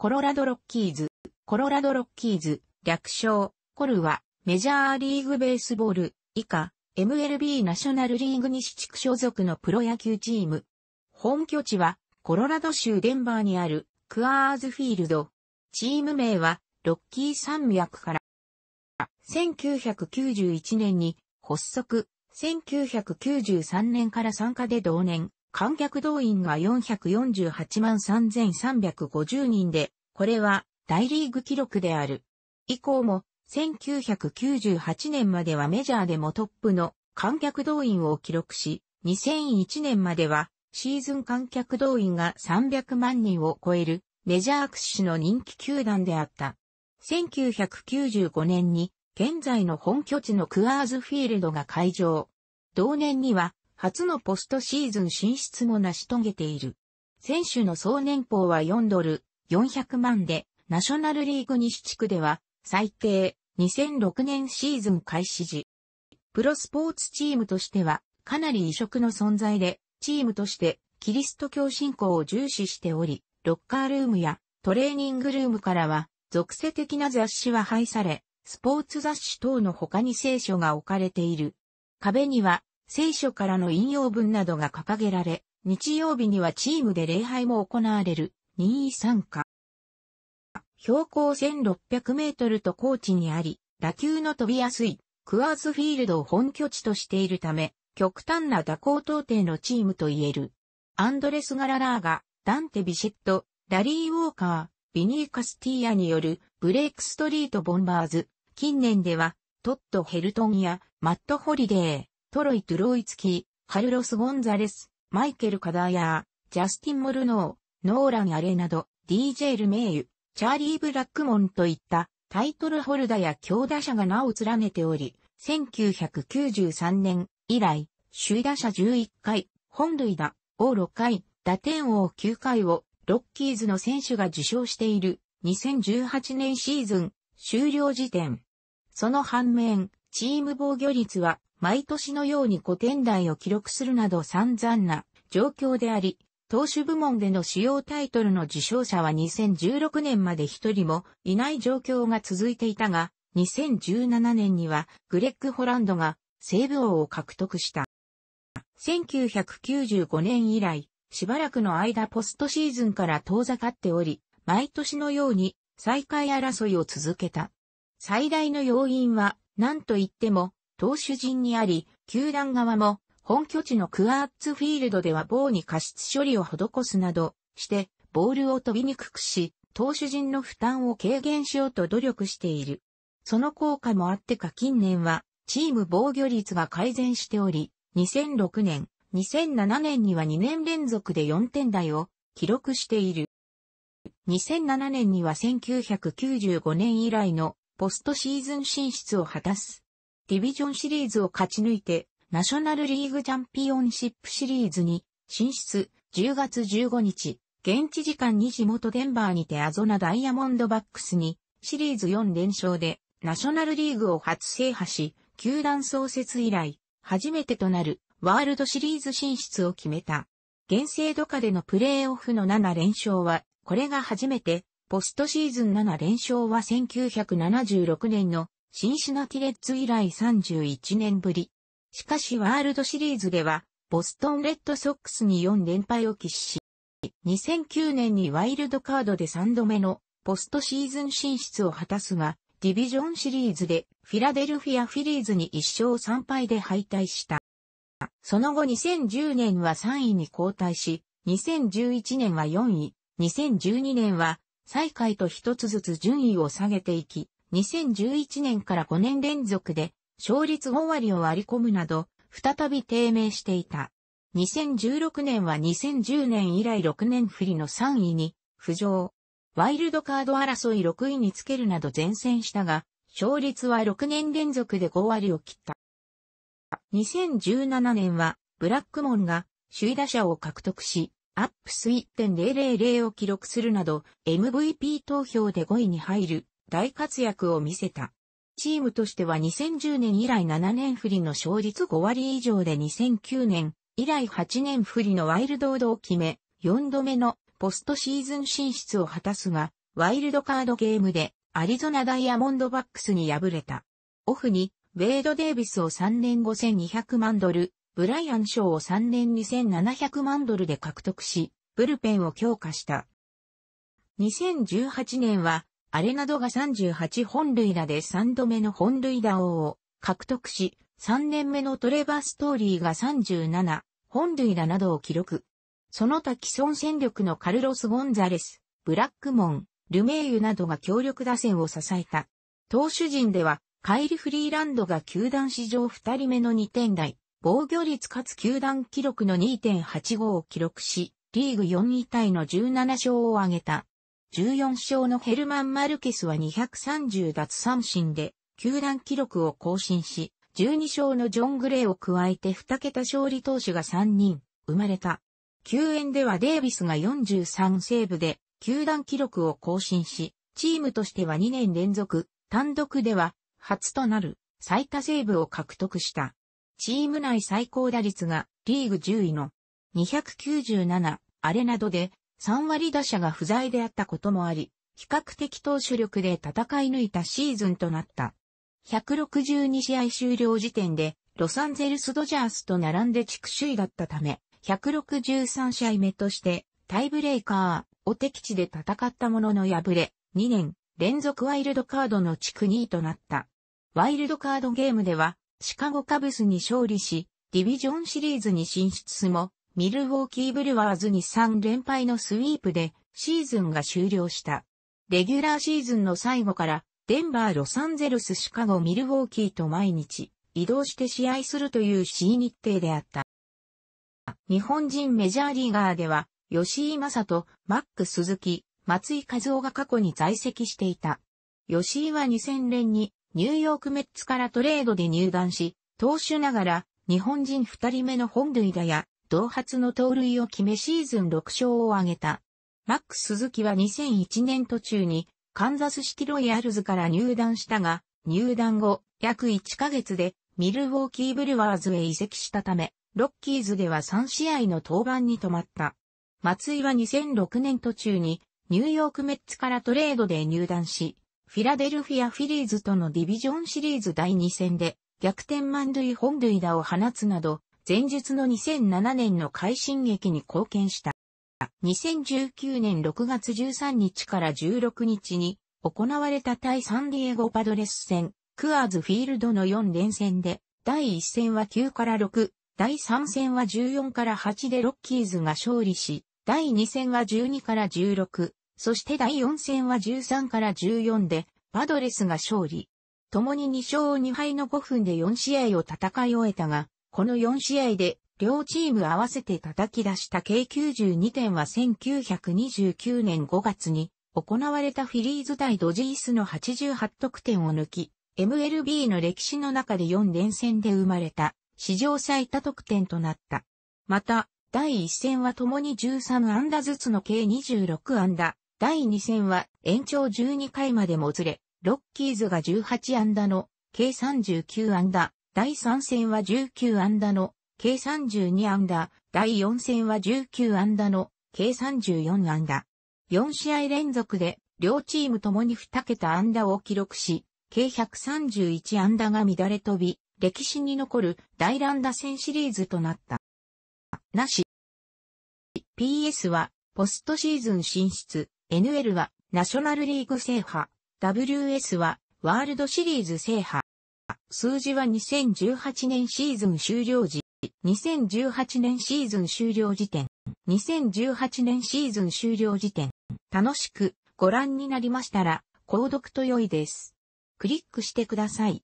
コロラドロッキーズ、コロラドロッキーズ、略称、コルは、メジャーリーグベースボール、以下、MLB ナショナルリーグ西地区所属のプロ野球チーム。本拠地は、コロラド州デンバーにある、クアーズフィールド。チーム名は、ロッキー山脈から。1991年に発足、1993年から参加で同年、観客動員が448万3350人で、これは大リーグ記録である。以降も1998年まではメジャーでもトップの観客動員を記録し、2001年まではシーズン観客動員が300万人を超えるメジャー屈指の人気球団であった。1995年に現在の本拠地のクアーズフィールドが会場。同年には初のポストシーズン進出も成し遂げている。選手の総年俸は4ドル、400万で、ナショナルリーグ西地区では、最低、2006年シーズン開始時。プロスポーツチームとしては、かなり異色の存在で、チームとして、キリスト教信仰を重視しており、ロッカールームやトレーニングルームからは、属性的な雑誌は廃され、スポーツ雑誌等の他に聖書が置かれている。壁には、聖書からの引用文などが掲げられ、日曜日にはチームで礼拝も行われる任意参加。標高1600メートルと高地にあり、打球の飛びやすいクアーズフィールドを本拠地としているため、極端な蛇行到底のチームと言える。アンドレス・ガララーガ、ダンテ・ビシェット、ラリー・ウォーカー、ビニー・カスティーアによるブレイクストリート・ボンバーズ、近年ではトッド・ヘルトンやマット・ホリデー、トロイ・トゥロイツキー、カルロス・ゴンザレス、マイケル・カダーヤー、ジャスティン・モルノー、ノーラン・アレなど、DJ ルメイユ、チャーリー・ブラックモンといったタイトルホルダーや強打者が名を連ねており、1993年以来、首位打者11回、本塁打を6回、打点王9回をロッキーズの選手が受賞している2018年シーズン終了時点。その反面、チーム防御率は毎年のように古典台を記録するなど散々な状況であり、投手部門での主要タイトルの受賞者は2016年まで一人もいない状況が続いていたが、2017年にはグレッグ・ホランドが西部王を獲得した。1995年以来、しばらくの間ポストシーズンから遠ざかっており、毎年のように再開争いを続けた。最大の要因は、何と言っても、投手陣にあり、球団側も本拠地のクアーツフィールドでは棒に過失処理を施すなどして、ボールを飛びにくくし、投手陣の負担を軽減しようと努力している。その効果もあってか近年は、チーム防御率が改善しており、2006年、2007年には2年連続で4点台を記録している。2007年には1995年以来のポストシーズン進出を果たす。ディビジョンシリーズを勝ち抜いて、ナショナルリーグチャンピオンシップシリーズに進出、10月15日、現地時間2時元デンバーにてアゾナダイヤモンドバックスに、シリーズ4連勝で、ナショナルリーグを初制覇し、球団創設以来、初めてとなるワールドシリーズ進出を決めた。現制度下でのプレーオフの7連勝は、これが初めて、ポストシーズン7連勝は1976年のシンシナティレッツ以来31年ぶり。しかしワールドシリーズでは、ボストンレッドソックスに4連敗を喫し、2009年にワイルドカードで3度目のポストシーズン進出を果たすが、ディビジョンシリーズでフィラデルフィアフィリーズに1勝3敗で敗退した。その後2010年は3位に交代し、2011年は4位、2012年は最下位と一つずつ順位を下げていき、2011年から5年連続で勝率5割を割り込むなど、再び低迷していた。2016年は2010年以来6年振りの3位に浮上。ワイルドカード争い6位につけるなど前線したが、勝率は6年連続で5割を切った。2017年は、ブラックモンが首位打者を獲得し、アップス1.000を記録するなど、MVP 投票で5位に入る大活躍を見せた。チームとしては2010年以来7年振りの勝率5割以上で2009年以来8年振りのワイルドードを決め、4度目のポストシーズン進出を果たすが、ワイルドカードゲームでアリゾナダイヤモンドバックスに敗れた。オフに、ウェイド・デイビスを3年5200万ドル、ブライアン・ショーを3年2700万ドルで獲得し、ブルペンを強化した。2018年は、アレナドが38本塁打で3度目の本塁打王を獲得し、3年目のトレバー・ストーリーが37本塁打などを記録。その他既存戦力のカルロス・ゴンザレス、ブラックモン、ルメイユなどが強力打線を支えた。投手陣では、カイリ・フリーランドが球団史上2人目の2点台、防御率かつ球団記録の2.85を記録し、リーグ4位タイの17勝を挙げた。14勝のヘルマン・マルケスは230奪三振で、球団記録を更新し、12勝のジョン・グレイを加えて2桁勝利投手が3人、生まれた。救援ではデイビスが43セーブで、球団記録を更新し、チームとしては2年連続、単独では、初となる、最多セーブを獲得した。チーム内最高打率が、リーグ10位の、297、アレなどで、3割打者が不在であったこともあり、比較的投手力で戦い抜いたシーズンとなった。162試合終了時点で、ロサンゼルスドジャースと並んで地区首位だったため、163試合目として、タイブレイカーを敵地で戦ったものの敗れ、2年連続ワイルドカードの地区2位となった。ワイルドカードゲームでは、シカゴカブスに勝利し、ディビジョンシリーズに進出も、ミルウォーキーブルワーズに3連敗のスイープでシーズンが終了した。レギュラーシーズンの最後からデンバー、ロサンゼルス、シカゴ、ミルウォーキーと毎日移動して試合するという C 日程であった。日本人メジャーリーガーでは吉井正人、マック鈴木、松井和夫が過去に在籍していた。吉井は2000年にニューヨークメッツからトレードで入団し、投手ながら日本人2人目の本塁打や同発の盗塁を決めシーズン6勝を挙げた。マックス鈴木は2001年途中にカンザスシティロイヤルズから入団したが、入団後約1ヶ月でミルウォーキーブルワーズへ移籍したため、ロッキーズでは3試合の登板に止まった。松井は2006年途中にニューヨークメッツからトレードで入団し、フィラデルフィアフィリーズとのディビジョンシリーズ第2戦で逆転満塁本塁打を放つなど前述の2007年の快進撃に貢献した。2019年6月13日から16日に行われた対サンディエゴパドレス戦、クアーズフィールドの4連戦で、第1戦は9から6、第3戦は14から8でロッキーズが勝利し、第2戦は12から16、そして第4戦は13から14で、パドレスが勝利。共に2勝2敗の5分で4試合を戦い終えたが、この4試合で両チーム合わせて叩き出した計92点は1929年5月に行われたフィリーズ対ドジースの88得点を抜き、MLB の歴史の中で4連戦で生まれた史上最多得点となった。また、第1戦は共に13安打ずつの計26安打、第2戦は延長12回までもずれ、ロッキーズが18安打の計39安打、第3戦は19安打の、計32安打、第4戦は19安打の、計34安打。4試合連続で、両チームともに2桁安打を記録し、計131安打が乱れ飛び、歴史に残る大乱打戦シリーズとなった。なし。PS は、ポストシーズン進出、NL は、ナショナルリーグ制覇、WS は、ワールドシリーズ制覇。数字は2018年シーズン終了時、2018年シーズン終了時点、2018年シーズン終了時点、楽しくご覧になりましたら、購読と良いです。クリックしてください。